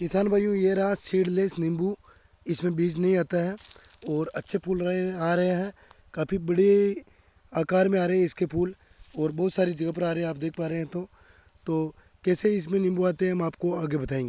किसान भाइयों ये रहा सीडलेस नींबू इसमें बीज नहीं आता है और अच्छे फूल रहे आ रहे हैं काफ़ी बड़े आकार में आ रहे हैं इसके फूल और बहुत सारी जगह पर आ रहे हैं आप देख पा रहे हैं तो तो कैसे इसमें नींबू आते हैं हम आपको आगे बताएंगे